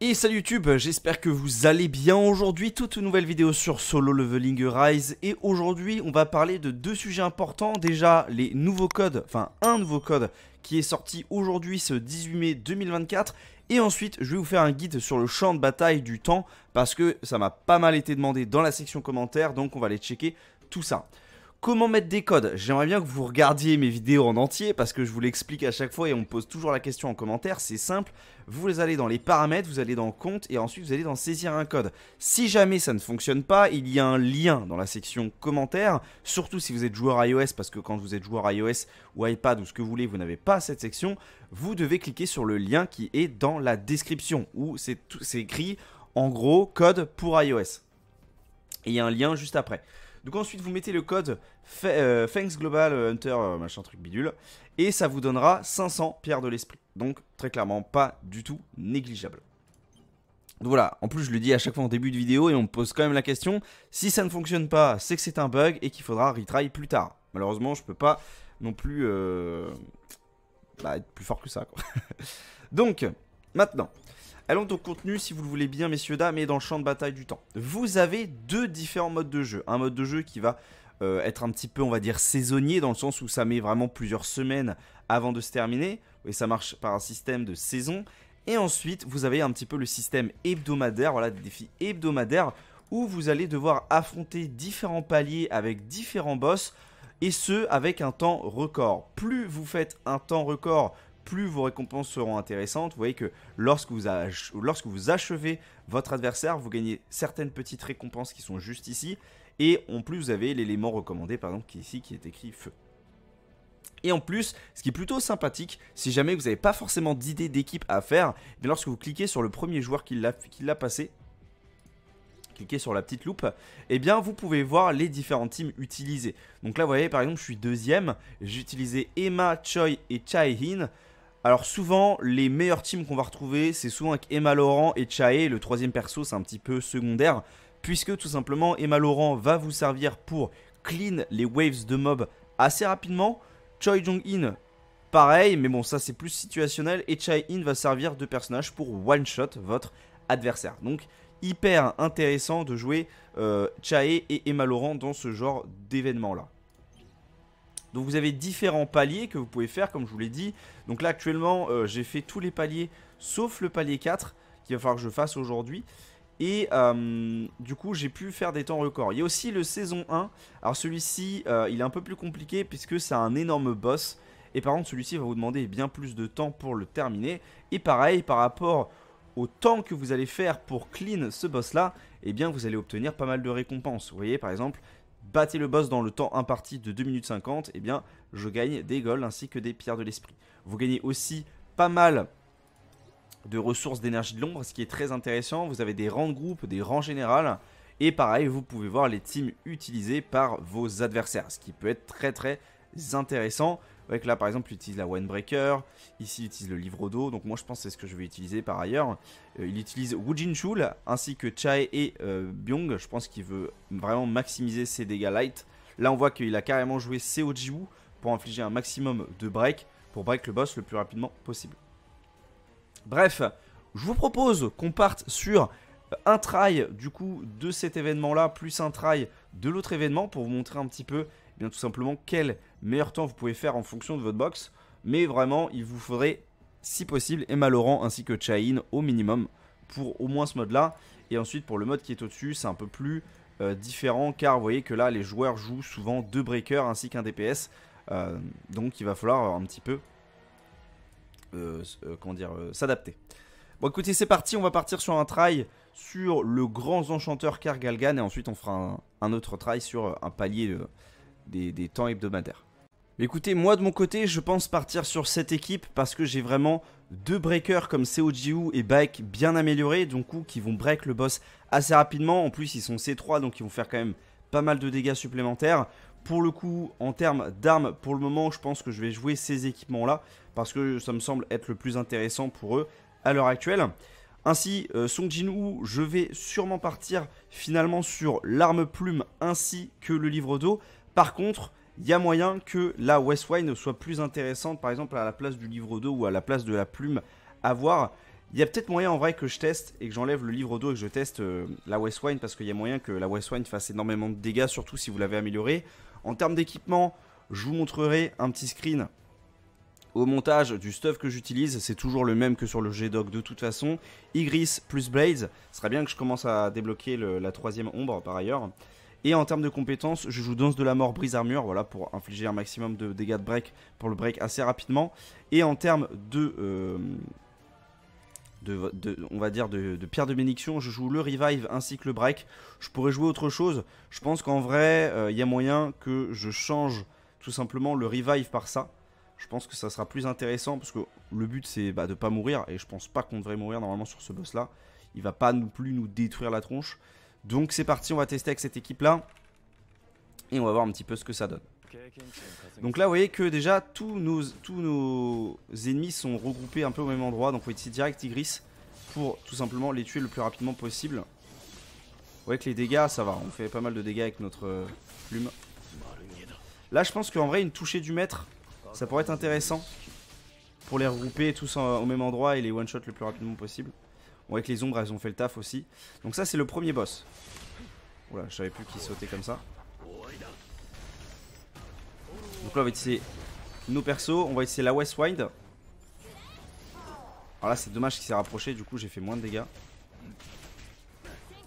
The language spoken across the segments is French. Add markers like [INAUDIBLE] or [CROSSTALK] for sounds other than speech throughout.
Et salut YouTube, j'espère que vous allez bien. Aujourd'hui, toute nouvelle vidéo sur Solo Leveling Rise. Et aujourd'hui, on va parler de deux sujets importants. Déjà, les nouveaux codes, enfin un nouveau code qui est sorti aujourd'hui ce 18 mai 2024. Et ensuite, je vais vous faire un guide sur le champ de bataille du temps parce que ça m'a pas mal été demandé dans la section commentaires. Donc, on va aller checker tout ça. Comment mettre des codes J'aimerais bien que vous regardiez mes vidéos en entier parce que je vous l'explique à chaque fois et on me pose toujours la question en commentaire. C'est simple, vous allez dans les paramètres, vous allez dans compte et ensuite vous allez dans saisir un code. Si jamais ça ne fonctionne pas, il y a un lien dans la section commentaires, surtout si vous êtes joueur iOS parce que quand vous êtes joueur iOS ou iPad ou ce que vous voulez, vous n'avez pas cette section, vous devez cliquer sur le lien qui est dans la description où c'est écrit en gros code pour iOS. Et il y a un lien juste après. Donc ensuite, vous mettez le code euh, Global Hunter, euh, machin truc bidule, et ça vous donnera 500 pierres de l'esprit. Donc très clairement, pas du tout négligeable. Donc voilà, en plus je le dis à chaque fois en début de vidéo et on me pose quand même la question, si ça ne fonctionne pas, c'est que c'est un bug et qu'il faudra retry plus tard. Malheureusement, je peux pas non plus euh, bah, être plus fort que ça. Quoi. [LAUGHS] Donc, maintenant, Allons au contenu, si vous le voulez bien, messieurs, dames, et dans le champ de bataille du temps. Vous avez deux différents modes de jeu. Un mode de jeu qui va euh, être un petit peu, on va dire, saisonnier, dans le sens où ça met vraiment plusieurs semaines avant de se terminer, et ça marche par un système de saison. Et ensuite, vous avez un petit peu le système hebdomadaire, voilà, des défis hebdomadaires, où vous allez devoir affronter différents paliers avec différents boss, et ce, avec un temps record. Plus vous faites un temps record, plus vos récompenses seront intéressantes. Vous voyez que lorsque vous, lorsque vous achevez votre adversaire, vous gagnez certaines petites récompenses qui sont juste ici. Et en plus, vous avez l'élément recommandé, par exemple, qui est ici, qui est écrit feu. Et en plus, ce qui est plutôt sympathique, si jamais vous n'avez pas forcément d'idée d'équipe à faire, eh lorsque vous cliquez sur le premier joueur qui l'a passé, cliquez sur la petite loupe, et eh bien vous pouvez voir les différents teams utilisés. Donc là vous voyez par exemple je suis deuxième, j'ai utilisé Emma, Choi et Chai Hin. Alors souvent, les meilleurs teams qu'on va retrouver, c'est souvent avec Emma Laurent et Chae. Le troisième perso, c'est un petit peu secondaire. Puisque tout simplement, Emma Laurent va vous servir pour clean les waves de mob assez rapidement. Choi Jong-in, pareil, mais bon, ça c'est plus situationnel. Et Chae-in va servir de personnage pour one-shot votre adversaire. Donc, hyper intéressant de jouer euh, Chae et Emma Laurent dans ce genre d'événement-là. Donc vous avez différents paliers que vous pouvez faire comme je vous l'ai dit. Donc là actuellement euh, j'ai fait tous les paliers sauf le palier 4 qu'il va falloir que je fasse aujourd'hui. Et euh, du coup j'ai pu faire des temps records. Il y a aussi le saison 1. Alors celui-ci euh, il est un peu plus compliqué puisque c'est un énorme boss. Et par contre celui-ci va vous demander bien plus de temps pour le terminer. Et pareil par rapport au temps que vous allez faire pour clean ce boss là, eh bien vous allez obtenir pas mal de récompenses. Vous voyez par exemple, battez le boss dans le temps imparti de 2 minutes 50, et eh bien, je gagne des golds ainsi que des pierres de l'esprit. Vous gagnez aussi pas mal de ressources d'énergie de l'ombre, ce qui est très intéressant. Vous avez des rangs de groupe, des rangs généraux. Et pareil, vous pouvez voir les teams utilisés par vos adversaires, ce qui peut être très très intéressant voyez là, par exemple, il utilise la Breaker, Ici, il utilise le livre d'eau. Donc, moi, je pense que c'est ce que je vais utiliser par ailleurs. Euh, il utilise Wu Chul, ainsi que Chai et euh, Byung. Je pense qu'il veut vraiment maximiser ses dégâts light. Là, on voit qu'il a carrément joué Seo Jiwoo pour infliger un maximum de break pour break le boss le plus rapidement possible. Bref, je vous propose qu'on parte sur un try du coup de cet événement là plus un try de l'autre événement pour vous montrer un petit peu eh bien tout simplement quel meilleur temps vous pouvez faire en fonction de votre box. Mais vraiment, il vous faudrait, si possible, Emma Laurent ainsi que Chain au minimum pour au moins ce mode-là. Et ensuite, pour le mode qui est au-dessus, c'est un peu plus euh, différent car vous voyez que là, les joueurs jouent souvent deux breakers ainsi qu'un DPS. Euh, donc, il va falloir un petit peu euh, comment dire, s'adapter. Bon, écoutez, c'est parti. On va partir sur un try sur le grand enchanteur Kargalgan et ensuite on fera un, autre try sur un palier des temps hebdomadaires écoutez, moi de mon côté, je pense partir sur cette équipe parce que j'ai vraiment deux breakers comme COGU et Bike bien améliorés, donc qui vont break le boss assez rapidement. En plus, ils sont C3, donc ils vont faire quand même pas mal de dégâts supplémentaires. Pour le coup, en termes d'armes, pour le moment, je pense que je vais jouer ces équipements-là parce que ça me semble être le plus intéressant pour eux à l'heure actuelle. Ainsi, euh, Song jin je vais sûrement partir finalement sur l'arme plume ainsi que le livre d'eau. Par contre, il y a moyen que la Westwine soit plus intéressante, par exemple à la place du livre d'eau ou à la place de la plume à voir. Il y a peut-être moyen en vrai que je teste et que j'enlève le livre d'eau et que je teste euh, la Westwine parce qu'il y a moyen que la Westwine fasse énormément de dégâts, surtout si vous l'avez améliorée. En termes d'équipement, je vous montrerai un petit screen au montage du stuff que j'utilise, c'est toujours le même que sur le G-Dog de toute façon. Igris plus Blades, ce serait bien que je commence à débloquer la troisième ombre par ailleurs. Et en termes de compétences, je joue Danse de la Mort, Brise Armure, voilà, pour infliger un maximum de dégâts de break, pour le break assez rapidement. Et en termes de, euh, de, on va dire, de, pierre de bénédiction, je joue le Revive ainsi que le break. Je pourrais jouer autre chose. Je pense qu'en vrai, il euh, y a moyen que je change tout simplement le Revive par ça. Je pense que ça sera plus intéressant parce que le but c'est de bah, de pas mourir et je pense pas qu'on devrait mourir normalement sur ce boss là. Il va pas non plus nous détruire la tronche. Donc c'est parti, on va tester avec cette équipe là. Et on va voir un petit peu ce que ça donne. Donc là vous voyez que déjà tous nos, ennemis sont regroupés un peu au même endroit. Donc on va utiliser direct Tigris pour tout simplement les tuer le plus rapidement possible. Vous voyez que les dégâts ça va, on fait pas mal de dégâts avec notre euh, plume. Là je pense qu'en vrai une touchée du maître ça pourrait être intéressant pour les regrouper tous au même endroit et les one shot le plus rapidement possible avec les ombres, elles ont fait le taf aussi. Donc ça, c'est le premier boss. Oula, je savais plus qu'il sautait comme ça. Donc là, on va utiliser nos persos. On va essayer la Westwind. Alors là, c'est dommage qu'il s'est rapproché. Du coup, j'ai fait moins de dégâts.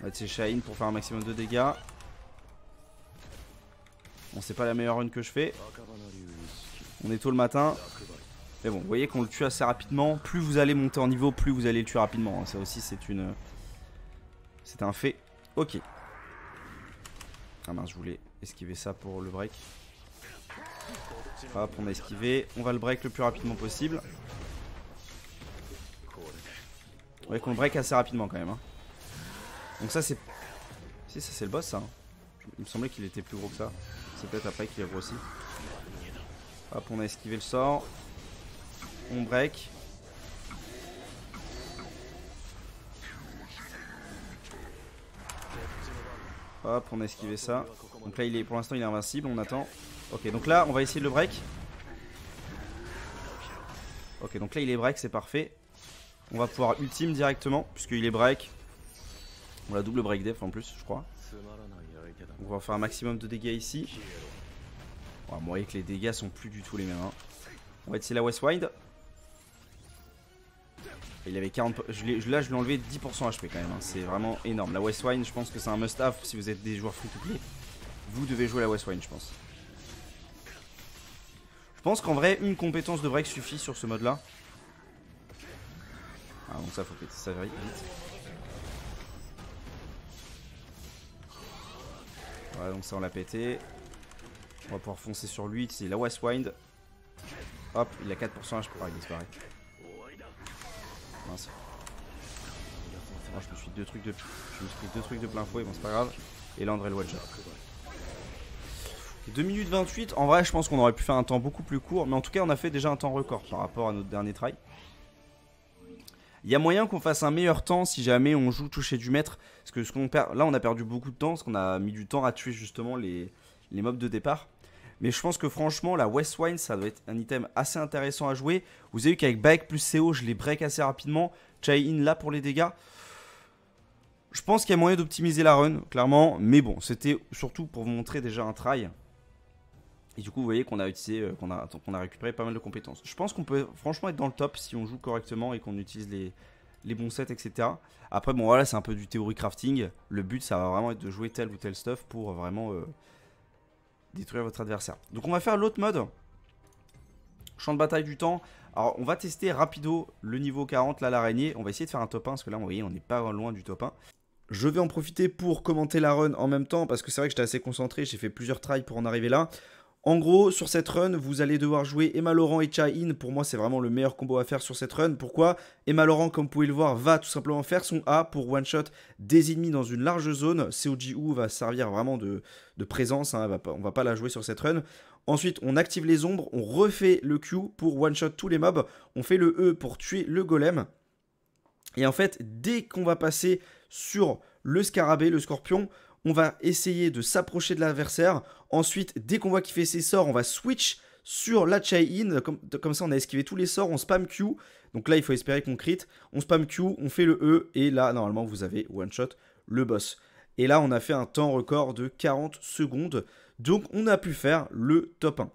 On va utiliser Shine pour faire un maximum de dégâts. Bon, c'est pas la meilleure run que je fais. On est tôt le matin. Mais bon, vous voyez qu'on le tue assez rapidement. Plus vous allez monter en niveau, plus vous allez le tuer rapidement. Hein, ça aussi, c'est une... C'est un fait. Ok. Ah mince, je voulais esquiver ça pour le break. Hop, on a esquivé. On va le break le plus rapidement possible. Vous voyez qu'on le break assez rapidement quand même. Hein. Donc ça, c'est... Si, ça, c'est le boss, ça. Hein. Il me semblait qu'il était plus gros que ça. C'est peut-être après qu'il a grossi. Hop, on a esquivé le sort. On break. Hop, on a esquivé ça. Donc là, il est, pour l'instant, il est invincible. On attend. Ok, donc là, on va essayer de le break. Ok, donc là, il est break, c'est parfait. On va pouvoir ultime directement, puisqu'il est break. On a double break def en plus, je crois. On va faire un maximum de dégâts ici. vous voyez que les dégâts sont plus du tout les mêmes. On va essayer la wide il avait 40. là, je l'ai enlevé 10% HP quand même. Hein. C'est vraiment énorme. La Westwind, je pense que c'est un must-have si vous êtes des joueurs free to Vous devez jouer la Westwind, je pense. Je pense qu'en vrai, une compétence de break suffit sur ce mode-là. Ah, donc ça, faut péter ça vite. Voilà, donc ça, on l'a pété. On va pouvoir foncer sur lui. C'est la Westwind. Hop, il a 4% HP. Ah, il disparaît je me suis deux trucs de. Je suis deux trucs de plein fouet, bon c'est pas grave. Et là André le watcher 2 minutes 28, en vrai je pense qu'on aurait pu faire un temps beaucoup plus court, mais en tout cas on a fait déjà un temps record par rapport à notre dernier try. Il y a moyen qu'on fasse un meilleur temps si jamais on joue toucher du maître. Parce que là on a perdu beaucoup de temps, parce qu'on a mis du temps à tuer justement les mobs de départ. Mais je pense que franchement, la West Wine, ça doit être un item assez intéressant à jouer. Vous avez vu qu'avec Bike plus CO, je les break assez rapidement. Chai In là pour les dégâts. Je pense qu'il y a moyen d'optimiser la run, clairement. Mais bon, c'était surtout pour vous montrer déjà un try. Et du coup, vous voyez qu'on a utilisé, euh, qu'on a, récupéré pas mal de compétences. Je pense qu'on peut franchement être dans le top si on joue correctement et qu'on utilise les, bons sets, etc. Après, bon, voilà, c'est un peu du théorie crafting. Le but, ça va vraiment être de jouer tel ou tel stuff pour vraiment euh, détruire votre adversaire. Donc on va faire l'autre mode, champ de bataille du temps. Alors on va tester rapido le niveau 40, là l'araignée. On va essayer de faire un top 1 parce que là vous voyez on n'est pas loin du top 1. Je vais en profiter pour commenter la run en même temps parce que c'est vrai que j'étais assez concentré, j'ai fait plusieurs tries pour en arriver là. En gros, sur cette run, vous allez devoir jouer Emma Laurent et Cha-In. Pour moi, c'est vraiment le meilleur combo à faire sur cette run. Pourquoi Emma Laurent, comme vous pouvez le voir, va tout simplement faire son A pour one-shot des ennemis dans une large zone. COGU va servir vraiment de, présence, hein. on, ne va pas la jouer sur cette run. Ensuite, on active les ombres, on refait le Q pour one-shot tous les mobs. On fait le E pour tuer le golem. Et en fait, dès qu'on va passer sur le scarabée, le scorpion, on va essayer de s'approcher de l'adversaire. Ensuite, dès qu'on voit qu'il fait ses sorts, on va switch sur la chai Comme, comme, ça, on a esquivé tous les sorts, on spam Q. Donc là, il faut espérer qu'on crit. On spam Q, on fait le E. Et là, normalement, vous avez one shot le boss. Et là, on a fait un temps record de 40 secondes. Donc, on a pu faire le top 1.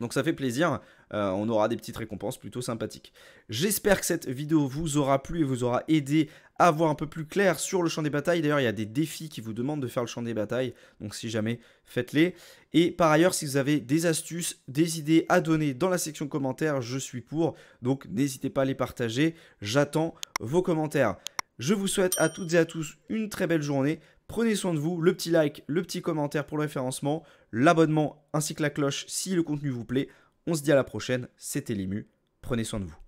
Donc ça fait plaisir, euh, on aura des petites récompenses plutôt sympathiques. J'espère que cette vidéo vous aura plu et vous aura aidé à voir un peu plus clair sur le champ des batailles. D'ailleurs, il y a des défis qui vous demandent de faire le champ des batailles, donc si jamais, faites-les. Et par ailleurs, si vous avez des astuces, des idées à donner dans la section commentaires, je suis pour. Donc n'hésitez pas à les partager, j'attends vos commentaires. Je vous souhaite à toutes et à tous une très belle journée. Prenez soin de vous, le petit like, le petit commentaire pour le référencement l'abonnement ainsi que la cloche si le contenu vous plaît. On se dit à la prochaine, c'était Limu, prenez soin de vous.